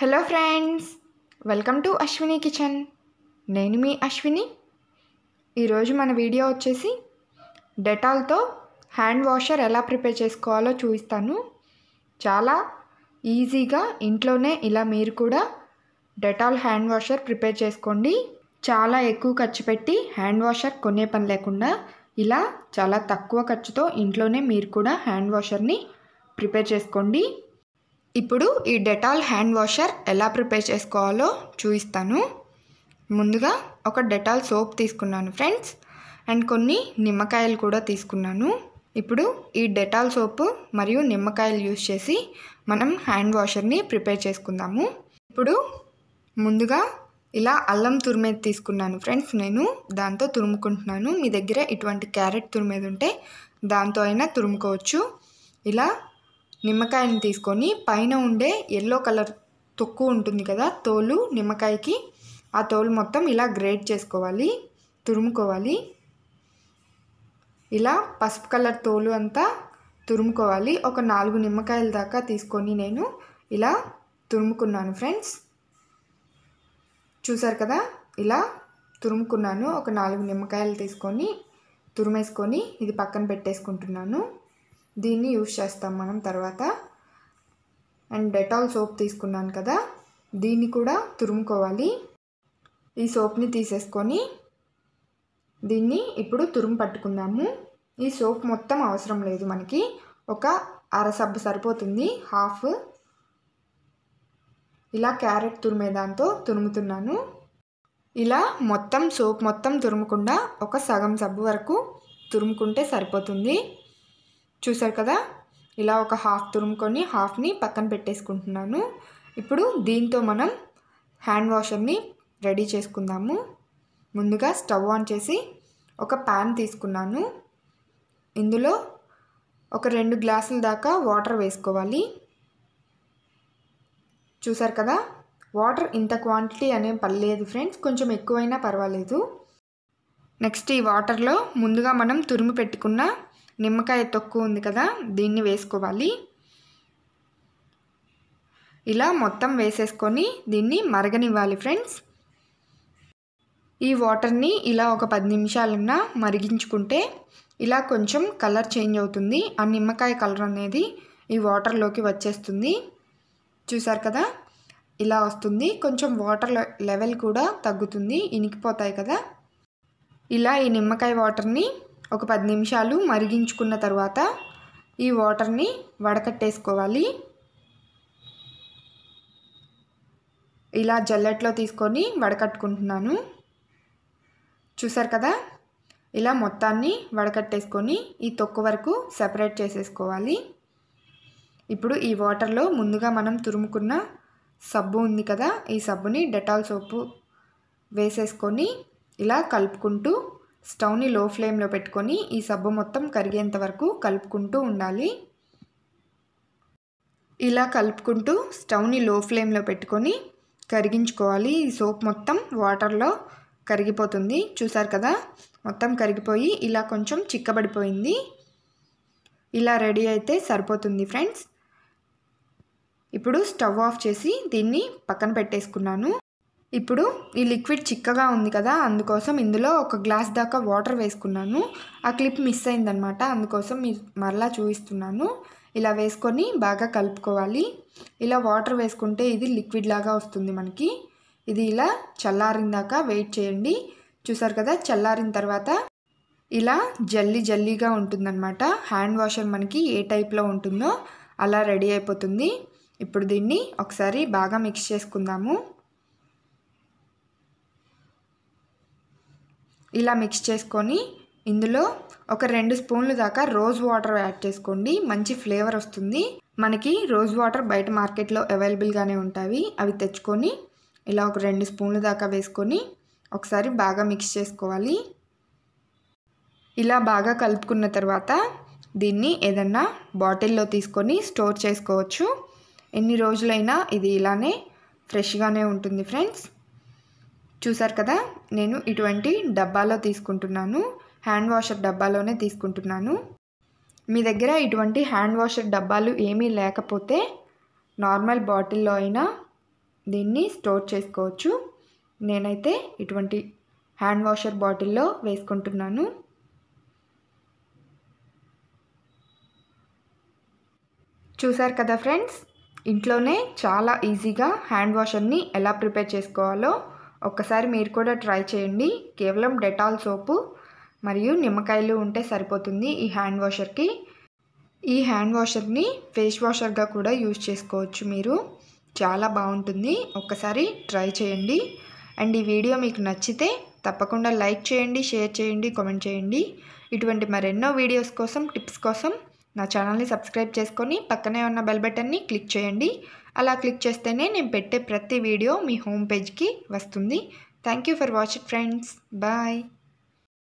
hello friends welcome to Ashwini kitchen నేను మీ అశ్విని ఈరోజు మన వీడియో వచ్చేసి డెటాల్తో హ్యాండ్ వాషర్ ఎలా ప్రిపేర్ చేసుకోవాలో చూపిస్తాను చాలా ఈజీగా ఇంట్లోనే ఇలా మీరు కూడా డెటాల్ హ్యాండ్ వాషర్ ప్రిపేర్ చేసుకోండి చాలా ఎక్కువ ఖర్చు పెట్టి హ్యాండ్ వాషర్ కొనే పని లేకుండా ఇలా చాలా తక్కువ ఖర్చుతో ఇంట్లోనే మీరు కూడా హ్యాండ్ వాషర్ని ప్రిపేర్ చేసుకోండి ఇప్పుడు ఈ డెటాల్ హ్యాండ్ వాషర్ ఎలా ప్రిపేర్ చేసుకోవాలో చూపిస్తాను ముందుగా ఒక డెటాల్ సోప్ తీసుకున్నాను ఫ్రెండ్స్ అండ్ కొన్ని నిమ్మకాయలు కూడా తీసుకున్నాను ఇప్పుడు ఈ డెటాల్ సోపు మరియు నిమ్మకాయలు యూజ్ చేసి మనం హ్యాండ్ వాషర్ని ప్రిపేర్ చేసుకుందాము ఇప్పుడు ముందుగా ఇలా అల్లం తురిమేది తీసుకున్నాను ఫ్రెండ్స్ నేను దాంతో తురుముకుంటున్నాను మీ దగ్గర ఇటువంటి క్యారెట్ తురిమేది ఉంటే దాంతో అయినా తురుముకోవచ్చు ఇలా నిమ్మకాయని తీసుకొని పైన ఉండే ఎల్లో కలర్ తొక్కు ఉంటుంది కదా తోలు నిమ్మకాయకి ఆ తోలు మొత్తం ఇలా గ్రేట్ చేసుకోవాలి తురుముకోవాలి ఇలా పసుపు కలర్ తోలు అంతా తురుముకోవాలి ఒక నాలుగు నిమ్మకాయల దాకా తీసుకొని నేను ఇలా తురుముకున్నాను ఫ్రెండ్స్ చూసారు కదా ఇలా తురుముకున్నాను ఒక నాలుగు నిమ్మకాయలు తీసుకొని తురుమేసుకొని ఇది పక్కన పెట్టేసుకుంటున్నాను దీన్ని యూజ్ చేస్తాం మనం తర్వాత అండ్ డెటాల్ సోప్ తీసుకున్నాను కదా దీన్ని కూడా తురుముకోవాలి ఈ సోప్ని తీసేసుకొని దీన్ని ఇప్పుడు తురుము పట్టుకుందాము ఈ సోప్ మొత్తం అవసరం లేదు మనకి ఒక అర సబ్బు సరిపోతుంది హాఫ్ ఇలా క్యారెట్ తురిమే దాంతో తురుముతున్నాను ఇలా మొత్తం సోప్ మొత్తం తురుముకుండా ఒక సగం సబ్బు వరకు తురుముకుంటే సరిపోతుంది చూసారు కదా ఇలా ఒక హాఫ్ తురుముకొని హాఫ్ని పక్కన పెట్టేసుకుంటున్నాను ఇప్పుడు దీంతో మనం హ్యాండ్ వాషర్ని రెడీ చేసుకుందాము ముందుగా స్టవ్ ఆన్ చేసి ఒక ప్యాన్ తీసుకున్నాను ఇందులో ఒక రెండు గ్లాసుల దాకా వాటర్ వేసుకోవాలి చూసారు కదా వాటర్ ఇంత క్వాంటిటీ అనే పర్లేదు ఫ్రెండ్స్ కొంచెం ఎక్కువైనా పర్వాలేదు నెక్స్ట్ ఈ వాటర్లో ముందుగా మనం తురుము పెట్టుకున్న నిమ్మకాయ తొక్కు ఉంది కదా దీన్ని వేసుకోవాలి ఇలా మొత్తం వేసేసుకొని దీన్ని మరగనివ్వాలి ఫ్రెండ్స్ ఈ వాటర్ని ఇలా ఒక పది నిమిషాలన్నా మరిగించుకుంటే ఇలా కొంచెం కలర్ చేంజ్ అవుతుంది ఆ నిమ్మకాయ కలర్ అనేది ఈ వాటర్లోకి వచ్చేస్తుంది చూసారు కదా ఇలా వస్తుంది కొంచెం వాటర్ లెవెల్ కూడా తగ్గుతుంది ఇనికిపోతాయి కదా ఇలా ఈ నిమ్మకాయ వాటర్ని ఒక పది నిమిషాలు మరిగించుకున్న తర్వాత ఈ వాటర్ని వడకట్టేసుకోవాలి ఇలా జల్లెట్లో తీసుకొని వడకట్టుకుంటున్నాను చూసారు కదా ఇలా మొత్తాన్ని వడకట్టేసుకొని ఈ తొక్కు వరకు సపరేట్ చేసేసుకోవాలి ఇప్పుడు ఈ వాటర్లో ముందుగా మనం తురుముకున్న సబ్బు ఉంది కదా ఈ సబ్బుని డెటాల్ సోపు వేసేసుకొని ఇలా కలుపుకుంటూ స్టవ్ని లో ఫ్లేమ్లో పెట్టుకొని ఈ సబ్బు మొత్తం కరిగేంత వరకు కలుపుకుంటూ ఉండాలి ఇలా కలుపుకుంటూ స్టవ్ని లో ఫ్లేమ్లో పెట్టుకొని కరిగించుకోవాలి ఈ సోప్ మొత్తం వాటర్లో కరిగిపోతుంది చూసారు కదా మొత్తం కరిగిపోయి ఇలా కొంచెం చిక్కబడిపోయింది ఇలా రెడీ అయితే సరిపోతుంది ఫ్రెండ్స్ ఇప్పుడు స్టవ్ ఆఫ్ చేసి దీన్ని పక్కన పెట్టేసుకున్నాను ఇప్పుడు ఈ లిక్విడ్ చిక్కగా ఉంది కదా అందుకోసం ఇందులో ఒక గ్లాస్ దాకా వాటర్ వేసుకున్నాను ఆ క్లిప్ మిస్ అయిందనమాట అందుకోసం మీరు మరలా చూపిస్తున్నాను ఇలా వేసుకొని బాగా కలుపుకోవాలి ఇలా వాటర్ వేసుకుంటే ఇది లిక్విడ్ లాగా వస్తుంది మనకి ఇది ఇలా చల్లారిందాక వెయిట్ చేయండి చూసారు కదా చల్లారిన తర్వాత ఇలా జల్లీ జల్లీగా ఉంటుందన్నమాట హ్యాండ్ వాషర్ మనకి ఏ టైప్లో ఉంటుందో అలా రెడీ అయిపోతుంది ఇప్పుడు దీన్ని ఒకసారి బాగా మిక్స్ చేసుకుందాము ఇలా మిక్స్ చేసుకొని ఇందులో ఒక రెండు స్పూన్లు దాకా రోజ్ వాటర్ యాడ్ చేసుకోండి మంచి ఫ్లేవర్ వస్తుంది మనకి రోజ్ వాటర్ బయట మార్కెట్లో అవైలబుల్గానే ఉంటాయి అవి తెచ్చుకొని ఇలా ఒక రెండు స్పూన్లు దాకా వేసుకొని ఒకసారి బాగా మిక్స్ చేసుకోవాలి ఇలా బాగా కలుపుకున్న తర్వాత దీన్ని ఏదన్నా బాటిల్లో తీసుకొని స్టోర్ చేసుకోవచ్చు ఎన్ని రోజులైనా ఇది ఇలానే ఫ్రెష్గానే ఉంటుంది ఫ్రెండ్స్ చూసారు కదా నేను ఇటువంటి డబ్బాలో తీసుకుంటున్నాను హ్యాండ్ వాషర్ డబ్బాలోనే తీసుకుంటున్నాను మీ దగ్గర ఇటువంటి హ్యాండ్ వాషర్ డబ్బాలు ఏమీ లేకపోతే నార్మల్ బాటిల్లో అయినా దీన్ని స్టోర్ చేసుకోవచ్చు నేనైతే ఇటువంటి హ్యాండ్ వాషర్ బాటిల్లో వేసుకుంటున్నాను చూసారు కదా ఫ్రెండ్స్ ఇంట్లోనే చాలా ఈజీగా హ్యాండ్ వాషర్ని ఎలా ప్రిపేర్ చేసుకోవాలో ఒక్కసారి మీరు కూడా ట్రై చేయండి కేవలం డెటాల్ సోపు మరియు నిమ్మకాయలు ఉంటే సరిపోతుంది ఈ హ్యాండ్ వాషర్కి ఈ హ్యాండ్ వాషర్ని ఫేస్ వాషర్గా కూడా యూజ్ చేసుకోవచ్చు మీరు చాలా బాగుంటుంది ఒక్కసారి ట్రై చేయండి అండ్ ఈ వీడియో మీకు నచ్చితే తప్పకుండా లైక్ చేయండి షేర్ చేయండి కామెంట్ చేయండి ఇటువంటి మరెన్నో వీడియోస్ కోసం టిప్స్ కోసం నా ఛానల్ని సబ్స్క్రైబ్ చేసుకొని పక్కనే ఉన్న బెల్ బటన్ని క్లిక్ చేయండి అలా క్లిక్ చేస్తేనే నేను పెట్టే ప్రతి వీడియో మీ హోమ్ పేజ్కి వస్తుంది thank you for watching friends bye